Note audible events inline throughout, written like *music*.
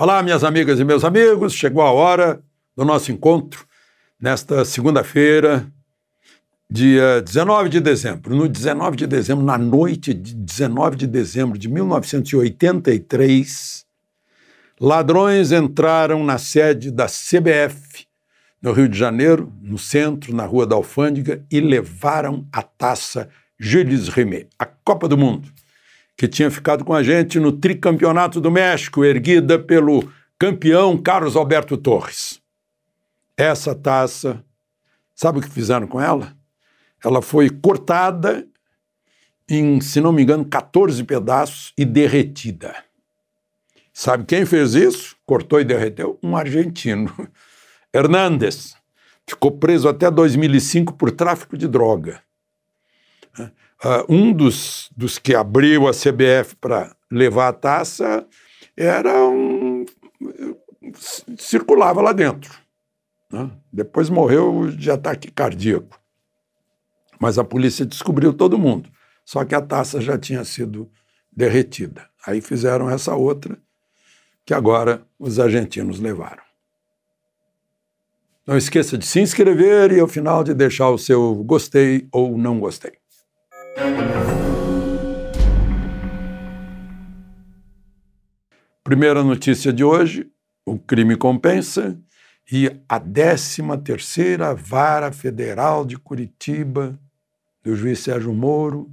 Olá, minhas amigas e meus amigos, chegou a hora do nosso encontro nesta segunda-feira, dia 19 de dezembro. No 19 de dezembro, na noite de 19 de dezembro de 1983, ladrões entraram na sede da CBF no Rio de Janeiro, no centro, na Rua da Alfândega, e levaram a taça Jules Rimet, a Copa do Mundo que tinha ficado com a gente no tricampeonato do México, erguida pelo campeão Carlos Alberto Torres. Essa taça, sabe o que fizeram com ela? Ela foi cortada em, se não me engano, 14 pedaços e derretida. Sabe quem fez isso? Cortou e derreteu? Um argentino. *laughs* Hernandes. Ficou preso até 2005 por tráfico de droga. Uh, um dos, dos que abriu a CBF para levar a taça era um. circulava lá dentro. Né? Depois morreu de ataque cardíaco. Mas a polícia descobriu todo mundo. Só que a taça já tinha sido derretida. Aí fizeram essa outra, que agora os argentinos levaram. Não esqueça de se inscrever e, ao final, de deixar o seu gostei ou não gostei. Primeira notícia de hoje: o crime compensa e a 13 Vara Federal de Curitiba, do juiz Sérgio Moro,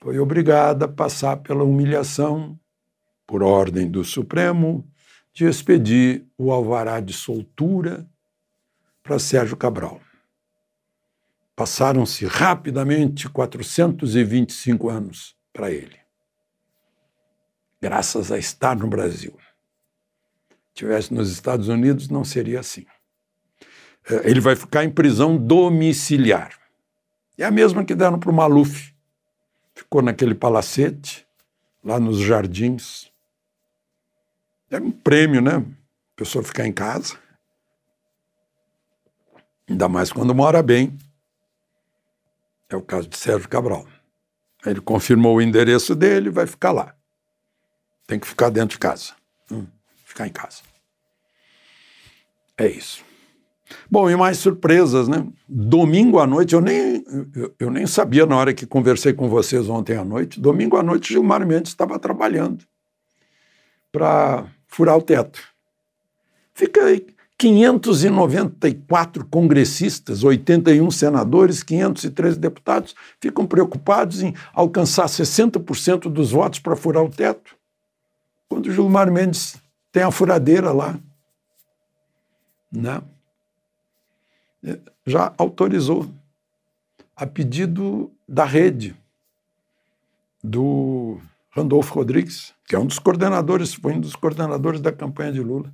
foi obrigada a passar pela humilhação, por ordem do Supremo, de expedir o alvará de soltura para Sérgio Cabral. Passaram-se rapidamente 425 anos para ele, graças a estar no Brasil. Tivesse nos Estados Unidos, não seria assim. Eh, ele vai ficar em prisão domiciliar. É a mesma que deram para o Maluf. Ficou naquele palacete, lá nos jardins. Era é um prêmio, né? A pessoa ficar em casa. Ainda mais quando mora bem. É o caso de Sérgio Cabral. Ele confirmou o endereço dele, vai ficar lá. Tem que ficar dentro de casa. Hum, ficar em casa. É isso. Bom, e mais surpresas, né? Domingo à noite, eu nem, eu, eu, nem sabia na hora que conversei com vocês ontem à noite. Domingo à noite, Gilmar Mendes estava trabalhando para furar o teto. Fiquei 594 congressistas, 81 senadores, 513 deputados ficam preocupados em alcançar 60% dos votos para furar o teto, quando o Gilmar Mendes tem a furadeira lá. Né? É, já autorizou, a pedido da rede, do Randolfo Rodrigues, que é um dos coordenadores, foi um dos coordenadores da campanha de Lula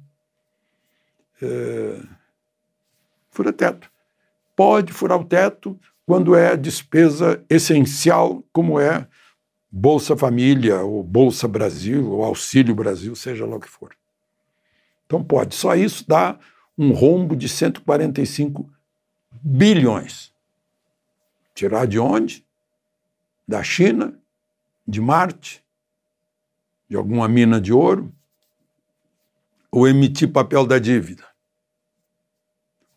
é, fura teto. Pode furar o teto quando é despesa essencial, como é Bolsa Família, ou Bolsa Brasil, ou Auxílio Brasil, seja lá o que for. Então pode. Só isso dá um rombo de 145 bilhões. Tirar de onde? Da China, de Marte, de alguma mina de ouro, ou emitir papel da dívida,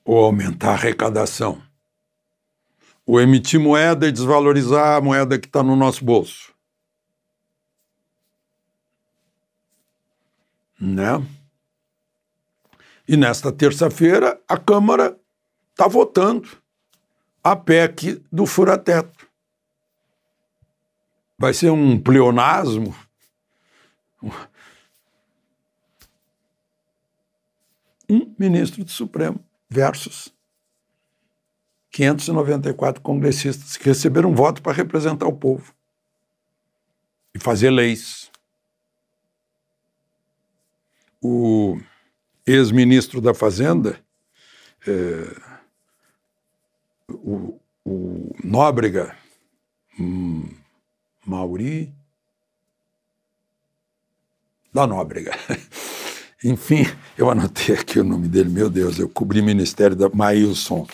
ou aumentar a arrecadação, ou emitir moeda e desvalorizar a moeda que está no nosso bolso. Né? E nesta terça-feira, a Câmara está votando a PEC do furateto. Vai ser um pleonasmo, um ministro do Supremo versus 594 congressistas que receberam um voto para representar o povo e fazer leis. O ex-ministro da Fazenda, é, o, o, Nóbrega hum, Mauri da Nóbrega. *laughs* Enfim, eu anotei aqui o nome dele, meu Deus, eu cobri o ministério da Maílson,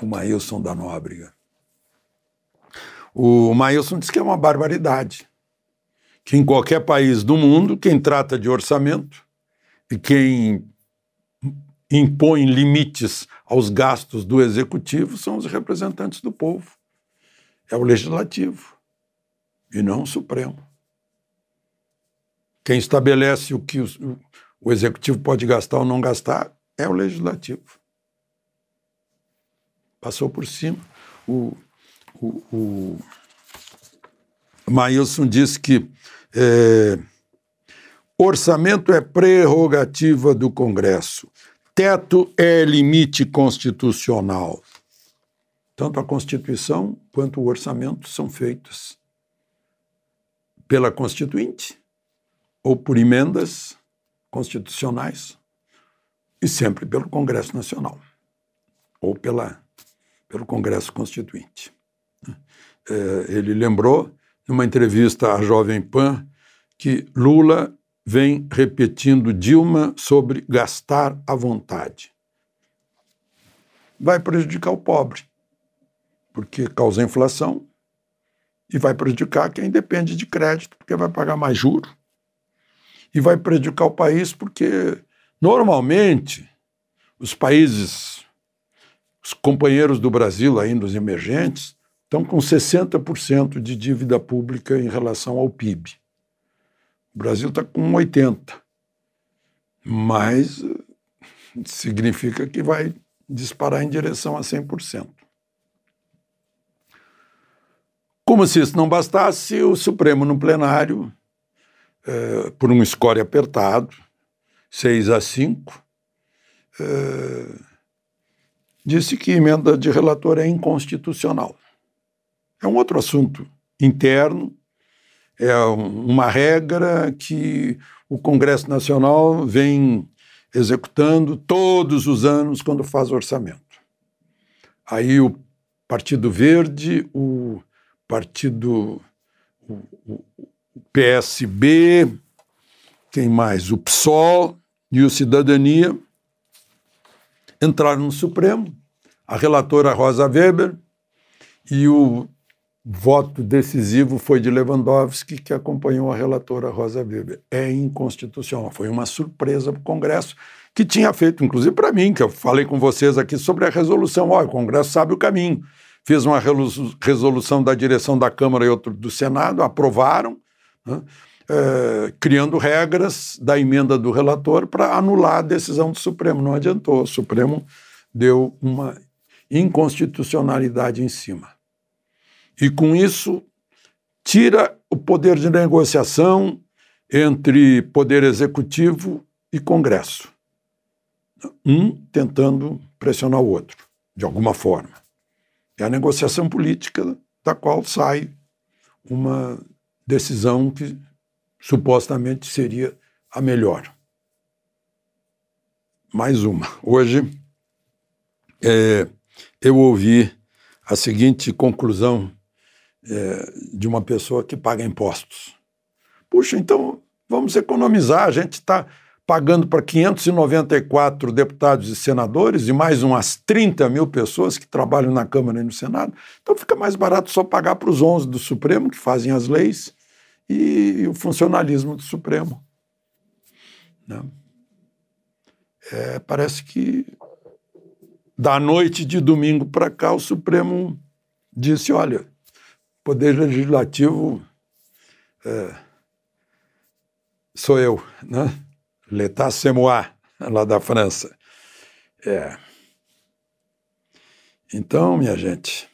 o Maílson da Nóbrega. O Maílson disse que é uma barbaridade, que em qualquer país do mundo, quem trata de orçamento e quem impõe limites aos gastos do executivo são os representantes do povo. É o legislativo e não o Supremo. Quem estabelece o que os, o executivo pode gastar ou não gastar, é o legislativo. Passou por cima. O, o, o Maílson disse que é, orçamento é prerrogativa do Congresso, teto é limite constitucional. Tanto a Constituição quanto o orçamento são feitos pela Constituinte ou por emendas constitucionais e sempre pelo Congresso Nacional ou pela, pelo Congresso Constituinte. É, ele lembrou, numa entrevista à Jovem Pan, que Lula vem repetindo Dilma sobre gastar à vontade. Vai prejudicar o pobre, porque causa inflação, e vai prejudicar quem depende de crédito, porque vai pagar mais juros e vai prejudicar o país, porque normalmente os países, os companheiros do Brasil, ainda os emergentes, estão com 60% de dívida pública em relação ao PIB. O Brasil está com 80%. Mas significa que vai disparar em direção a 100%. Como se isso não bastasse, o Supremo, no plenário, eh, por um score apertado, 6 a 5, eh, disse que emenda de relator é inconstitucional. É um outro assunto interno, é uma regra que o Congresso Nacional vem executando todos os anos quando faz orçamento. Aí o Partido Verde, o Partido o, o, PSB, quem mais? O PSOL e o Cidadania entraram no Supremo, a relatora Rosa Weber, e o voto decisivo foi de Lewandowski, que acompanhou a relatora Rosa Weber. É inconstitucional. Foi uma surpresa para o Congresso, que tinha feito, inclusive para mim, que eu falei com vocês aqui sobre a resolução. Olha, o Congresso sabe o caminho. Fez uma resolução da direção da Câmara e outro do Senado, aprovaram, né? é, criando regras da emenda do relator para anular a decisão do Supremo. Não adiantou, o Supremo deu uma inconstitucionalidade em cima. E com isso, tira o poder de negociação entre Poder Executivo e Congresso. Um tentando pressionar o outro, de alguma forma. É a negociação política da qual sai uma decisão que supostamente seria a melhor. Mais uma. Hoje é, eu ouvi a seguinte conclusão é, de uma pessoa que paga impostos. Puxa, então vamos economizar, a gente está pagando para 594 deputados e senadores e mais umas 30 mil pessoas que trabalham na Câmara e no Senado. Então fica mais barato só pagar para os 11 do Supremo, que fazem as leis, e, e o funcionalismo do Supremo. Né? É, parece que da noite de domingo para cá, o Supremo disse: olha, o Poder Legislativo é, sou eu, né? L'État lá da França. É. Então, minha gente,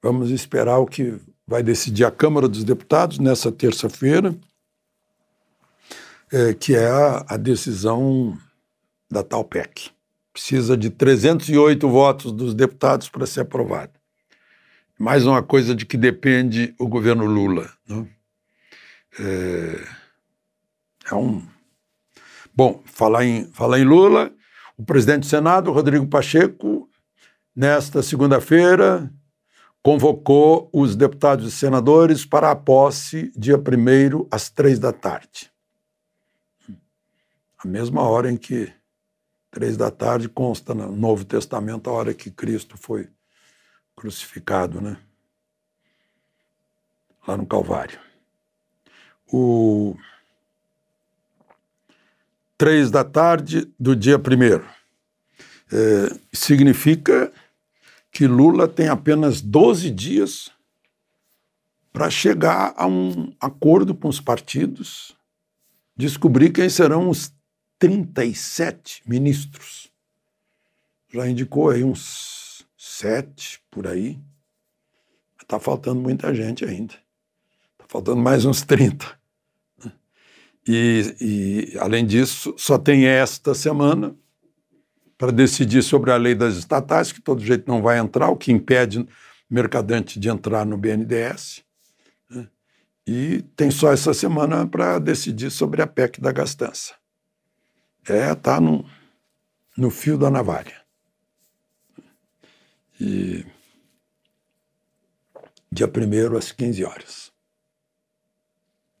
vamos esperar o que vai decidir a Câmara dos Deputados nessa terça-feira, é, que é a, a decisão da tal PEC. Precisa de 308 votos dos deputados para ser aprovada. Mais uma coisa de que depende o governo Lula. Né? É, é um Bom, falar em, falar em Lula, o presidente do Senado, Rodrigo Pacheco, nesta segunda-feira, convocou os deputados e senadores para a posse dia 1 às três da tarde. A mesma hora em que, três da tarde, consta no Novo Testamento a hora que Cristo foi crucificado, né? Lá no Calvário. O três da tarde do dia primeiro. É, significa que Lula tem apenas 12 dias para chegar a um acordo com os partidos, descobrir quem serão os 37 ministros. Já indicou aí uns sete por aí. Está faltando muita gente ainda. Está faltando mais uns 30. E, e, além disso, só tem esta semana para decidir sobre a lei das estatais, que todo jeito não vai entrar, o que impede mercadante de entrar no BNDES. Né? E tem só essa semana para decidir sobre a PEC da gastança. É, tá no, no fio da navalha. E dia 1 às 15 horas.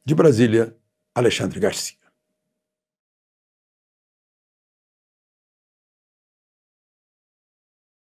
De Brasília, Alexandre Garcia.